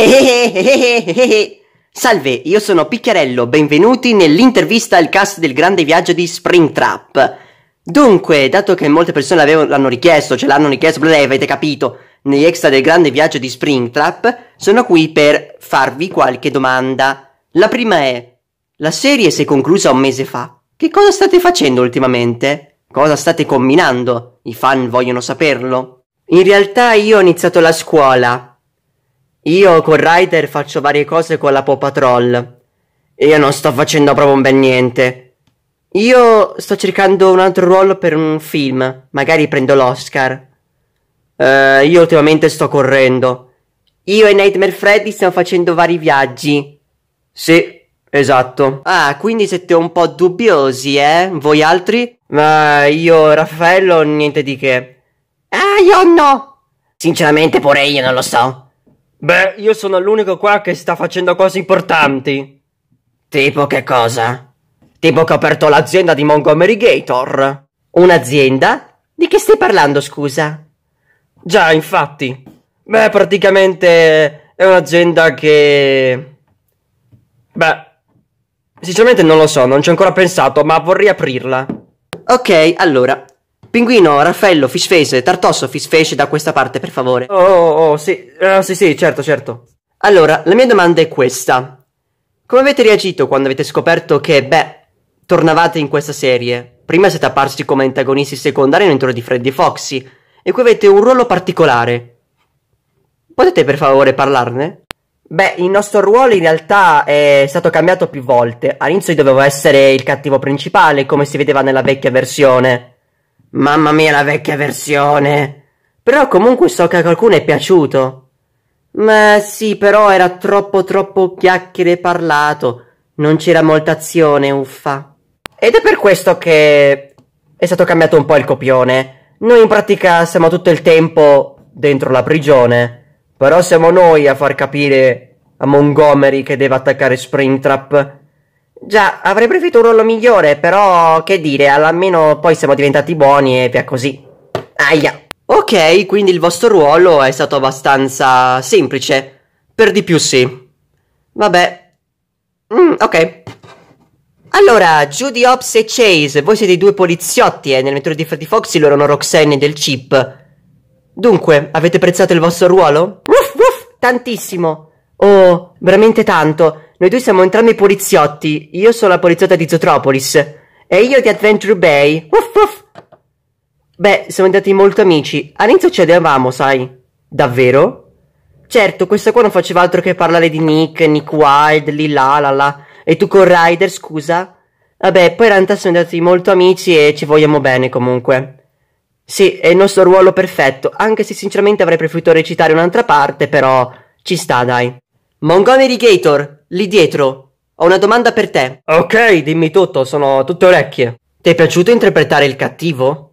Ehehehehe. Eh, eh. Salve, io sono Picchiarello, benvenuti nell'intervista al cast del grande viaggio di Springtrap. Dunque, dato che molte persone l'hanno richiesto, ce l'hanno richiesto, bla, avete capito, negli extra del grande viaggio di Springtrap, sono qui per farvi qualche domanda. La prima è, la serie si è conclusa un mese fa. Che cosa state facendo ultimamente? Cosa state combinando? I fan vogliono saperlo. In realtà io ho iniziato la scuola, io con Ryder faccio varie cose con la Paw Patrol. Io non sto facendo proprio un bel niente. Io sto cercando un altro ruolo per un film. Magari prendo l'Oscar. Uh, io ultimamente sto correndo. Io e Nightmare Freddy stiamo facendo vari viaggi. Sì, esatto. Ah, quindi siete un po' dubbiosi, eh? Voi altri? Ma uh, io, Raffaello, niente di che. Ah, io no! Sinceramente, pure io non lo so. Beh, io sono l'unico qua che sta facendo cose importanti. Tipo che cosa? Tipo che ho aperto l'azienda di Montgomery Gator. Un'azienda? Di che stai parlando, scusa? Già, infatti. Beh, praticamente è un'azienda che... Beh, sinceramente non lo so, non ci ho ancora pensato, ma vorrei aprirla. Ok, allora, Pinguino, Raffaello, Fishface, Tartosso, Fishface da questa parte per favore. Oh, oh, oh, oh sì, uh, sì, sì, certo, certo. Allora, la mia domanda è questa. Come avete reagito quando avete scoperto che, beh, tornavate in questa serie? Prima siete apparsi come antagonisti secondari nell'intorno di Freddy Foxy, e qui avete un ruolo particolare. Potete per favore parlarne? Beh, il nostro ruolo in realtà è stato cambiato più volte. All'inizio io dovevo essere il cattivo principale, come si vedeva nella vecchia versione. Mamma mia la vecchia versione. Però comunque so che a qualcuno è piaciuto. Ma sì, però era troppo troppo chiacchiere parlato. Non c'era molta azione, uffa. Ed è per questo che è stato cambiato un po' il copione. Noi in pratica siamo tutto il tempo dentro la prigione. Però siamo noi a far capire a Montgomery che deve attaccare Springtrap Già, avrei preferito un ruolo migliore, però che dire, almeno poi siamo diventati buoni e via così. Aia. Ok, quindi il vostro ruolo è stato abbastanza semplice. Per di più sì. Vabbè. Mm, ok. Allora, Judy Hobbs e Chase, voi siete i due poliziotti e eh? nell'avventura di Freddy Fox loro erano Roxanne del Chip. Dunque, avete apprezzato il vostro ruolo? Uff, uff, tantissimo. Oh, veramente tanto. Noi due siamo entrambi poliziotti. Io sono la poliziotta di Zotropolis. E io di Adventure Bay. Uff, uff. Beh, siamo andati molto amici. All'inizio ci odiavamo, sai. Davvero? Certo, questa qua non faceva altro che parlare di Nick, Nick Wild, lì là, là là. E tu con Ryder, scusa? Vabbè, poi in realtà siamo andati molto amici e ci vogliamo bene comunque. Sì, è il nostro ruolo perfetto, anche se sinceramente avrei preferito recitare un'altra parte, però ci sta, dai. Montgomery Gator, lì dietro. Ho una domanda per te. Ok, dimmi tutto, sono tutte orecchie. Ti è piaciuto interpretare il cattivo?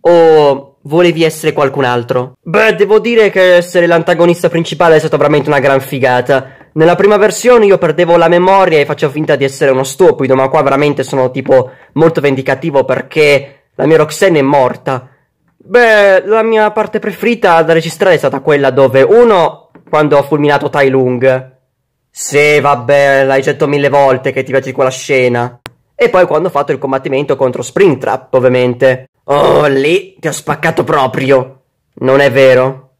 O volevi essere qualcun altro? Beh, devo dire che essere l'antagonista principale è stata veramente una gran figata. Nella prima versione io perdevo la memoria e facevo finta di essere uno stupido, ma qua veramente sono tipo molto vendicativo perché la mia Roxanne è morta. Beh, la mia parte preferita da registrare è stata quella dove uno, quando ho fulminato Tai Lung, sì, vabbè, l'hai detto mille volte che ti piace quella scena. E poi quando ho fatto il combattimento contro Springtrap, ovviamente. Oh, lì ti ho spaccato proprio. Non è vero?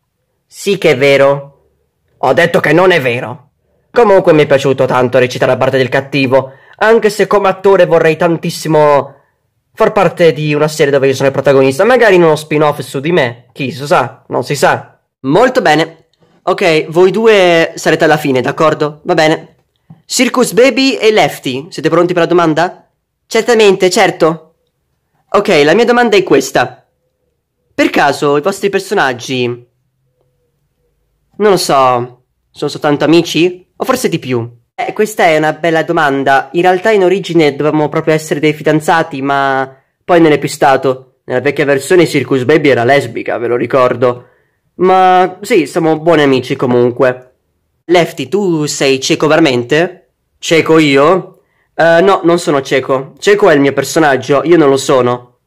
Sì che è vero. Ho detto che non è vero. Comunque mi è piaciuto tanto recitare la parte del cattivo, anche se come attore vorrei tantissimo far parte di una serie dove io sono il protagonista, magari in uno spin-off su di me. Chi lo sa, non si sa. Molto bene, Ok, voi due sarete alla fine, d'accordo? Va bene. Circus Baby e Lefty, siete pronti per la domanda? Certamente, certo. Ok, la mia domanda è questa. Per caso i vostri personaggi... Non lo so, sono soltanto amici? O forse di più? Eh, questa è una bella domanda. In realtà in origine dovevamo proprio essere dei fidanzati, ma poi non è più stato. Nella vecchia versione Circus Baby era lesbica, ve lo ricordo. Ma sì, siamo buoni amici comunque. Lefty, tu sei cieco veramente? Cieco io? Uh, no, non sono cieco. Cieco è il mio personaggio, io non lo sono.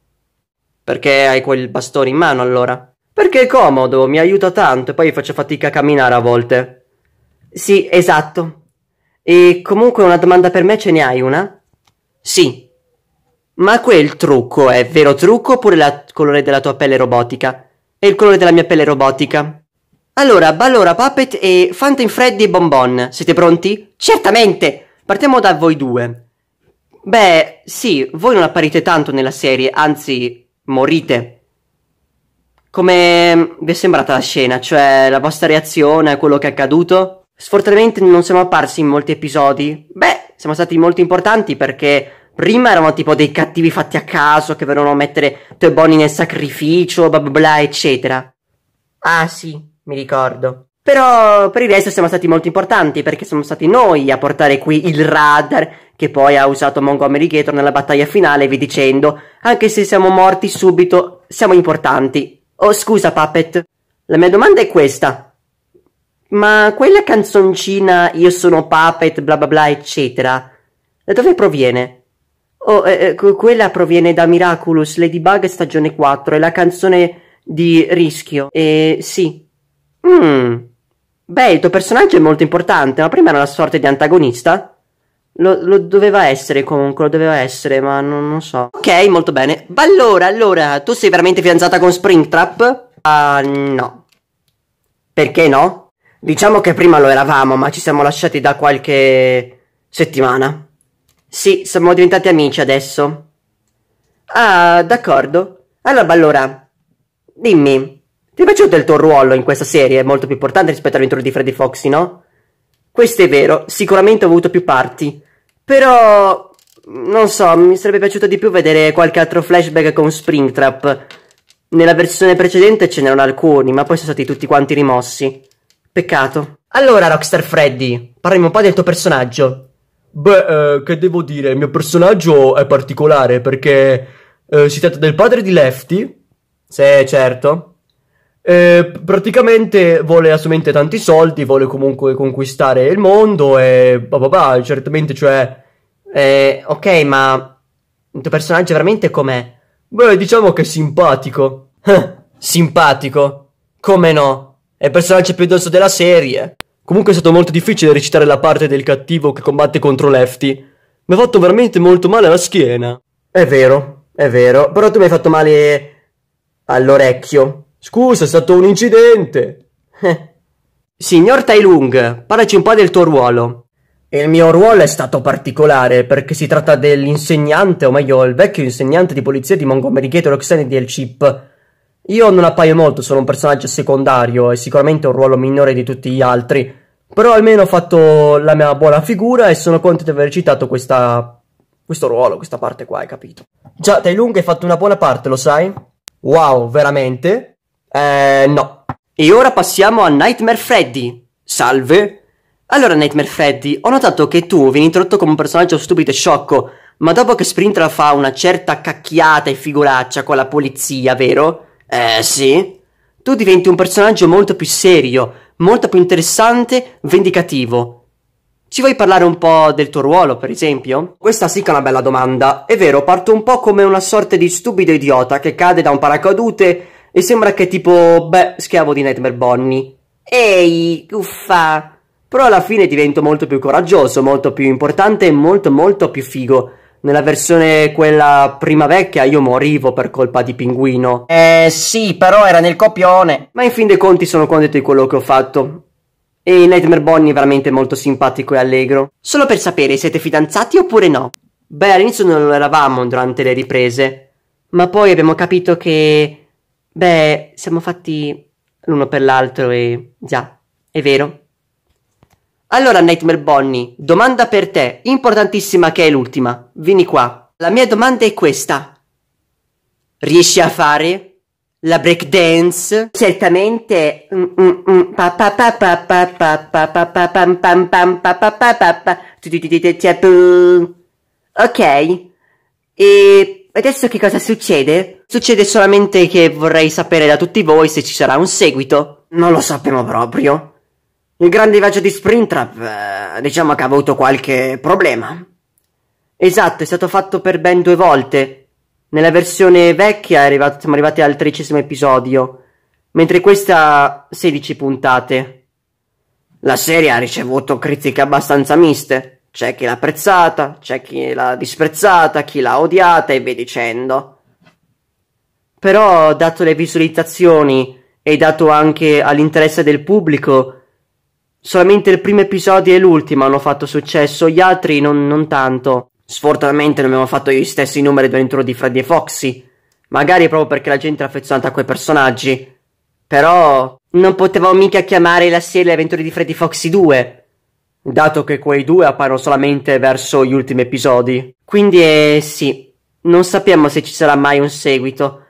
Perché hai quel bastone in mano allora? Perché è comodo, mi aiuta tanto e poi faccio fatica a camminare a volte. Sì, esatto. E comunque una domanda per me ce ne hai una? Sì. Ma quel trucco è vero trucco oppure il colore della tua pelle robotica? e il colore della mia pelle robotica. Allora, Ballora Puppet e Fountain Freddy e Bonbon, siete pronti? Certamente! Partiamo da voi due. Beh, sì, voi non apparite tanto nella serie, anzi, morite. Come vi è sembrata la scena? Cioè, la vostra reazione a quello che è accaduto? Sfortunatamente non siamo apparsi in molti episodi. Beh, siamo stati molto importanti perché Prima erano tipo dei cattivi fatti a caso che venivano a mettere Teboni nel sacrificio, bla bla bla, eccetera. Ah sì, mi ricordo. Però per il resto siamo stati molto importanti perché siamo stati noi a portare qui il radar che poi ha usato Montgomery Gator nella battaglia finale vi dicendo anche se siamo morti subito siamo importanti. Oh scusa Puppet, la mia domanda è questa. Ma quella canzoncina io sono Puppet bla bla bla eccetera da dove proviene? Oh, eh, eh quella proviene da Miraculous, Ladybug stagione 4, è la canzone di Rischio. E sì. Mmm. Beh, il tuo personaggio è molto importante, ma prima era una sorta di antagonista. Lo, lo doveva essere comunque, lo doveva essere, ma non, non so. Ok, molto bene. Allora, allora, tu sei veramente fidanzata con Springtrap? Ah, uh, no. Perché no? Diciamo che prima lo eravamo, ma ci siamo lasciati da qualche settimana. Sì, siamo diventati amici adesso. Ah, d'accordo. Allora, allora, dimmi, ti è piaciuto il tuo ruolo in questa serie? È molto più importante rispetto all'avventura di Freddy Foxy, no? Questo è vero, sicuramente ho avuto più parti. Però, non so, mi sarebbe piaciuto di più vedere qualche altro flashback con Springtrap. Nella versione precedente ce n'erano alcuni, ma poi sono stati tutti quanti rimossi. Peccato. Allora, Rockstar Freddy, parliamo un po' del tuo personaggio. Beh, eh, che devo dire, il mio personaggio è particolare perché eh, si tratta del padre di Lefty, se certo. Eh, praticamente vuole assolutamente tanti soldi, vuole comunque conquistare il mondo e papà, certamente, cioè... Eh, ok, ma il tuo personaggio veramente com'è? Beh, diciamo che è simpatico. simpatico? Come no? È il personaggio più dosso della serie. Comunque è stato molto difficile recitare la parte del cattivo che combatte contro Lefty. Mi ha fatto veramente molto male alla schiena. È vero, è vero, però tu mi hai fatto male all'orecchio. Scusa, è stato un incidente. Eh. Signor Tai Lung, parlaci un po' del tuo ruolo. Il mio ruolo è stato particolare perché si tratta dell'insegnante, o meglio, il vecchio insegnante di polizia di Montgomery Gate Roxanne del Chip. Io non appaio molto, sono un personaggio secondario e sicuramente un ruolo minore di tutti gli altri, però almeno ho fatto la mia buona figura e sono contento di aver recitato questa, questo ruolo, questa parte qua, hai capito? Già, Tai Lung hai fatto una buona parte, lo sai? Wow, veramente? Eh, no. E ora passiamo a Nightmare Freddy. Salve. Allora, Nightmare Freddy, ho notato che tu vieni introdotto come un personaggio stupido e sciocco, ma dopo che Sprintra fa una certa cacchiata e figuraccia con la polizia, vero? Eh, sì tu diventi un personaggio molto più serio, molto più interessante, vendicativo. Ci vuoi parlare un po' del tuo ruolo, per esempio? Questa sì che è una bella domanda. È vero, parto un po' come una sorta di stupido idiota che cade da un paracadute e sembra che tipo, beh, schiavo di Nightmare Bonnie. Ehi, uffa! Però alla fine divento molto più coraggioso, molto più importante e molto molto più figo. Nella versione quella prima vecchia io morivo per colpa di Pinguino. Eh sì, però era nel copione. Ma in fin dei conti sono contento di quello che ho fatto. E Nightmare Bonnie è veramente molto simpatico e allegro. Solo per sapere, siete fidanzati oppure no? Beh, all'inizio non lo eravamo durante le riprese. Ma poi abbiamo capito che... Beh, siamo fatti l'uno per l'altro e... Già, è vero. Allora, Nightmare Bonnie, domanda per te, importantissima che è l'ultima. Vieni qua. La mia domanda è questa. Riesci a fare la breakdance? Certamente. Ok. E adesso che cosa succede? Succede solamente che vorrei sapere da tutti voi se ci sarà un seguito. Non lo sappiamo proprio. Il grande viaggio di Springtrap, eh, diciamo che ha avuto qualche problema. Esatto, è stato fatto per ben due volte. Nella versione vecchia arrivato, siamo arrivati al tredicesimo episodio, mentre questa ha 16 puntate. La serie ha ricevuto critiche abbastanza miste. C'è chi l'ha apprezzata, c'è chi l'ha disprezzata, chi l'ha odiata e via dicendo. Però, dato le visualizzazioni e dato anche all'interesse del pubblico, Solamente il primo episodio e l'ultimo hanno fatto successo, gli altri non, non tanto. Sfortunatamente non abbiamo fatto gli stessi numeri dentro di Freddy e Foxy. Magari proprio perché la gente era affezionata a quei personaggi. Però non potevamo mica chiamare la serie Le avventure di Freddy Foxy 2, dato che quei due appaiono solamente verso gli ultimi episodi. Quindi eh, sì, non sappiamo se ci sarà mai un seguito.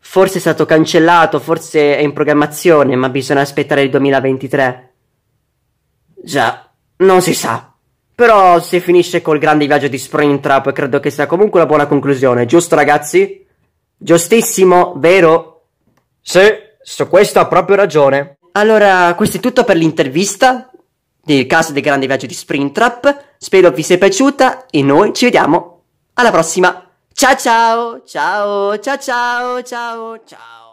Forse è stato cancellato, forse è in programmazione, ma bisogna aspettare il 2023. Già, non si sa. Però se finisce col grande viaggio di Springtrap credo che sia comunque una buona conclusione, giusto ragazzi? Giustissimo, vero? Sì, su questo ha proprio ragione. Allora, questo è tutto per l'intervista del caso del grande viaggio di Springtrap. Spero vi sia piaciuta e noi ci vediamo alla prossima. Ciao ciao, ciao ciao ciao ciao ciao.